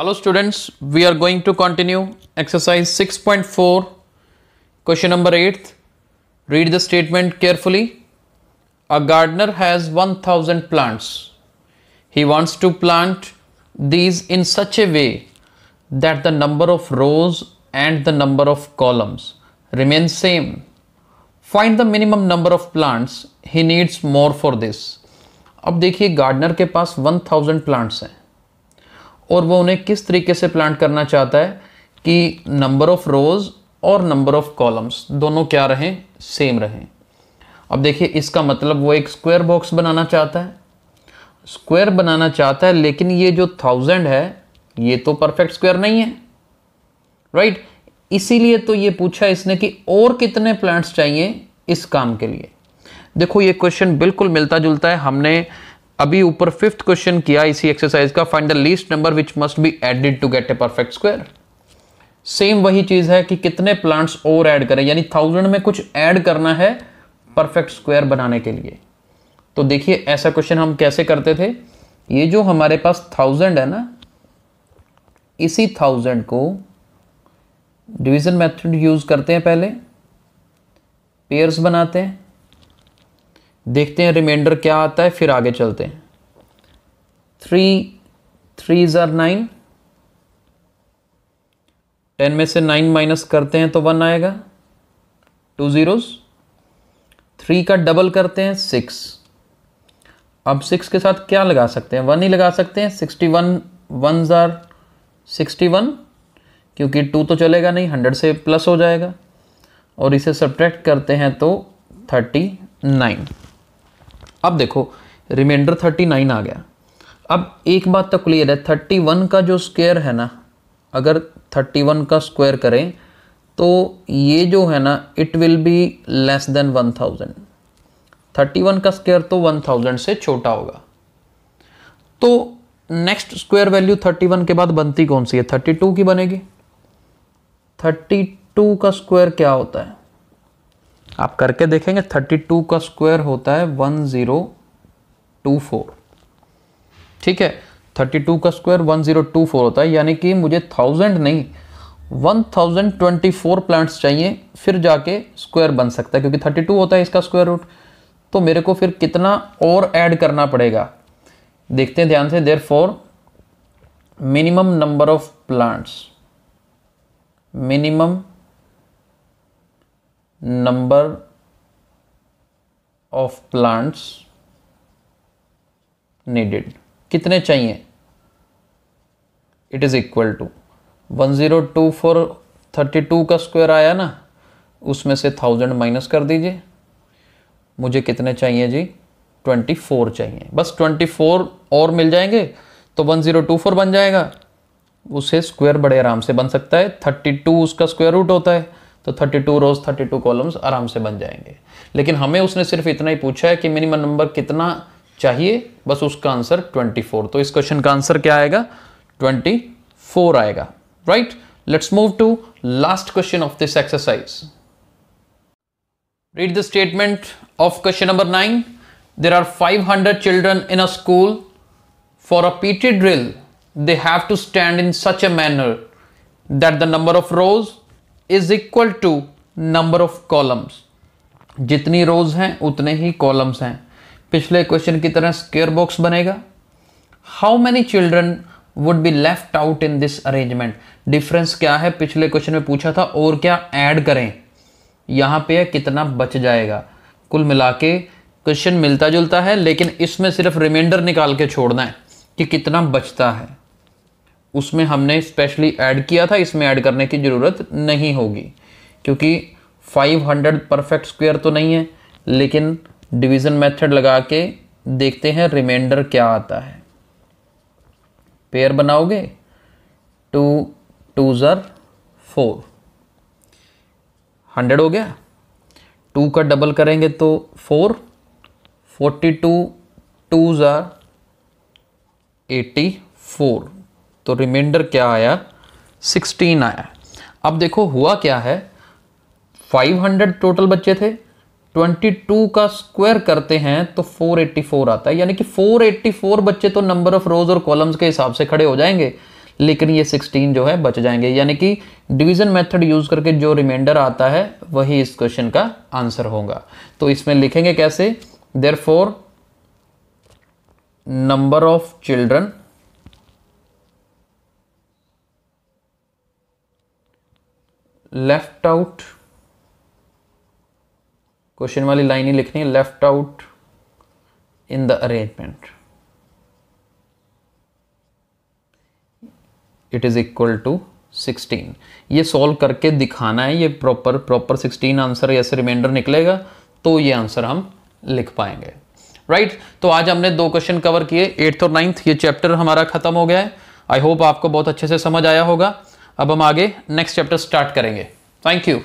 Hello students, we are going to continue exercise 6.4, question number 8. Read the statement carefully. A gardener has 1000 plants. He wants to plant these in such a way that the number of rows and the number of columns remain same. Find the minimum number of plants he needs more for this. अब देखिए gardener के पास 1000 plants हैं और वो उन्हें किस तरीके से प्लांट करना चाहता है कि नंबर ऑफ़ रोज़ और नंबर ऑफ़ कॉलम्स दोनों क्या रहें सेम रहें अब देखिए इसका मतलब वो एक स्क्वायर बॉक्स बनाना चाहता है स्क्वायर बनाना चाहता है लेकिन ये जो थाउजेंड है ये तो परफेक्ट स्क्वायर नहीं है राइट इसीलिए तो ये पूछा इसने कि और कितने प्लांट्स चाहिए इस काम के लिए देखो ये क्वेश्चन बिल्कुल मिलता जुलता है हमने अभी ऊपर फिफ्थ क्वेश्चन किया इसी एक्सरसाइज का find the least number which must be added to get a perfect square same वही चीज है कि कितने प्लांट्स और ऐड करें यानी थाउजेंड में कुछ ऐड करना है परफेक्ट स्क्वायर बनाने के लिए तो देखिए ऐसा क्वेश्चन हम कैसे करते थे ये जो हमारे पास थाउजेंड है ना इसी थाउजेंड को डिवीज़न मेथड यूज़ करते हैं पहले पेयर्स बनाते हैं देखते हैं रिमाइंडर क्या आता है फिर आगे चलते हैं three three are nine ten में से नाइन माइनस करते हैं तो वन आएगा टू ज़ीरोज़ थ्री का डबल करते हैं सिक्स अब सिक्स के साथ क्या लगा सकते हैं वन ही लगा सकते हैं sixty one one are sixty one क्योंकि टू तो चलेगा नहीं हंड्रेड से प्लस हो जाएगा और इसे सब्ट्रैक्ट करते हैं तो थर्टी नाइन अब देखो रिमाइंडर थर्टी नाइन आ गया अब एक बात तो क्लियर है थर्टी वन का जो स्क्वायर है ना अगर थर्टी वन का स्क्वायर करें तो ये जो है ना it will be less than one thousand thirty one का स्क्वायर तो वन थाउजेंड से छोटा होगा तो next square value thirty one के बाद बनती कौन सी है थर्टी टू की बनेगी थर्टी टू का स्क्वायर क्या होता है आप करके देखेंगे थर्टी टू का स्क्वायर होता है 1024 ठीक है थर्टी टू का स्क्वायर वन ज़ीरो होता है यानी कि मुझे थाउजेंड नहीं 1024 ट्वेंटी फोर प्लांट्स चाहिए फिर जाके स्क्वायर बन सकता है क्योंकि थर्टी टू होता है इसका स्क्वायर रूट तो मेरे को फिर कितना और ऐड करना पड़ेगा देखते हैं ध्यान से there four minimum number of plants minimum number of plants needed कितने चाहिए it is equal to one zero two four thirty two का स्क्वायर आया ना उसमें से थाउजेंड माइनस कर दीजिए मुझे कितने चाहिए जी ट्वेंटी फोर चाहिए बस ट्वेंटी फोर और मिल जाएंगे तो वन ज़ीरो टू फोर बन जाएगा उसे स्क्वायर बड़े आराम से बन सकता है थर्टी टू उसका स्क्वायर रूट होता है तो 32 रोज 32 कॉलम्स आराम से बन जाएंगे लेकिन हमें उसने सिर्फ इतना ही पूछा है कि मिनिमम नंबर कितना चाहिए बस उसका आंसर 24 तो इस क्वेश्चन का आंसर क्या आएगा 24 आएगा right let's move to last question of this exercise read the statement of question number nine there are 500 hundred children in a school for a PT drill they have to stand in such a manner that the number of rows is equal to number of columns जितनी rows हैं उतने ही columns हैं पिछले question की तरह square box बनेगा how many children would be left out in this arrangement difference क्या है पिछले क्वेश्चन में पूछा था और क्या ऐड करें यहाँ पे है कितना बच जाएगा कुल मिला के क्वेश्चन मिलता जुलता है लेकिन इसमें सिर्फ रिमाइंडर निकाल के छोड़ना है कि कितना बचता है उसमें हमने स्पेशली ऐड किया था इसमें ऐड करने की ज़रूरत नहीं होगी क्योंकि 500 परफेक्ट स्क्वायर तो नहीं है लेकिन डिवीज़न मेथड लगा के देखते हैं रिमाइंडर क्या आता है पेयर बनाओगे two two are four hundred हो गया टू का डबल करेंगे तो four forty two two are eighty four तो रिमाइंडर क्या आया सिक्सटीन आया अब देखो हुआ क्या है फाइव हंड्रेड टोटल बच्चे थे ट्वेंटी टू का स्क्वायर करते हैं तो फोर फोर आता है यानी कि 484 बच्चे तो नंबर ऑफ रोज और कॉलम्स के हिसाब से खड़े हो जाएंगे लेकिन ये 16 जो है बच जाएंगे यानी कि डिवीजन मेथड यूज़ करके जो रिमाइंडर आता है वही इस क्वेश्चन का आंसर होगा तो इसमें लिखेंगे कैसे there number of children left out question वाली लाइन ही लिखनी है left out in the arrangement it is equal to 16 ये सॉल्व करके दिखाना है ये प्रॉपर प्रॉपर 16 आंसर ऐसे रिमाइंडर निकलेगा तो ये आंसर हम लिख पाएंगे राइट right? तो आज हमने दो क्वेश्चन कवर किए एट्थ और नाइन्थ ये चैप्टर हमारा खत्म हो गया है आई होप आपको बहुत अच्छे से समझ आया होगा अब हम आगे नेक्स्ट चैप्टर स्टार्ट करेंगे थैंक यू